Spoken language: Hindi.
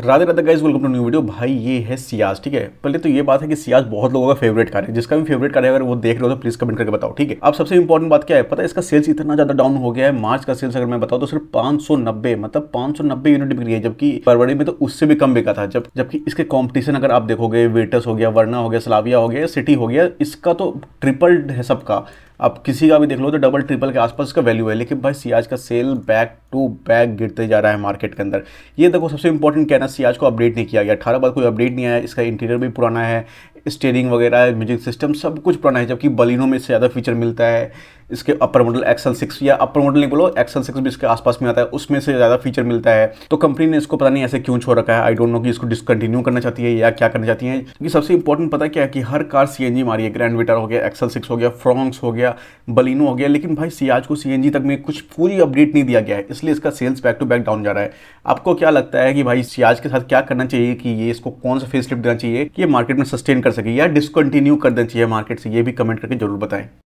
Radhe Radhe guys welcome to new video भाई ये है सियाज ठीक है पहले तो ये बात है कि सियाज बहुत लोगों का फेवरेट कार है जिसका भी फेवरेट कार है अगर वो देख रहे हो तो प्लीज कमेंट करके बताओ ठीक है अब सबसे इंपॉर्टेंट बात क्या है पता है इसका सेल्स इतना ज्यादा डाउन हो गया है मार्च का सेल्स अगर मैं बताऊँ तो सिर्फ पांच मतलब पांच यूनिट बिक्री है जबकि फरवरी में तो उससे भी कम बिका था जब जबकि इसके कॉम्पिटिशन अगर आप देखोगे वेटस हो गया वर्ना हो गया सलाविया हो गया सिटी हो गया इसका तो ट्रिपल है सबका अब किसी का भी देख लो तो डबल ट्रिपल के आसपास का वैल्यू है लेकिन भाई सियाज का सेल बैक टू बैक गिरते जा रहा है मार्केट के अंदर ये देखो सबसे इंपॉर्टेंट कहना सियाज को अपडेट नहीं किया गया अठारह बार कोई अपडेट नहीं आया इसका इंटीरियर भी पुराना है स्टेयरिंग वगैरह म्यूजिक सिस्टम सब कुछ पुराना है जबकि बलिनो में इससे ज़्यादा फीचर मिलता है इसके अपर मॉडल एक्सल सिक्स या अपर मॉडल नहीं बोलो एक्सल सिक्स भी इसके आसपास में आता है उसमें से ज़्यादा फीचर मिलता है तो कंपनी ने इसको पता नहीं ऐसे क्यों छोड़ रखा है आई डोंट नो कि इसको डिसकंटिन्यू करना चाहती है या क्या करना चाहती है क्योंकि सबसे इंपॉर्टेंट पता क्या है कि हर कार सी एन जी मारी है ग्रैंड विटर हो गया एक्सल सिक्स हो गया फ्रॉन्क्स हो गया बलिनो हो गया लेकिन भाई सियाज को सी एन जी तक में कुछ पूरी अपडेट नहीं दिया गया है इसलिए इसका sales back to back down जा रहा है आपको क्या लगता है कि भाई सियाज के साथ क्या करना चाहिए कि ये इसको कौन सा फेस देना चाहिए कि ये मार्केट में सस्टेन कर कर सके या डिसकंटिन्यू कर देना चाहिए मार्केट से ये भी कमेंट करके जरूर बताएं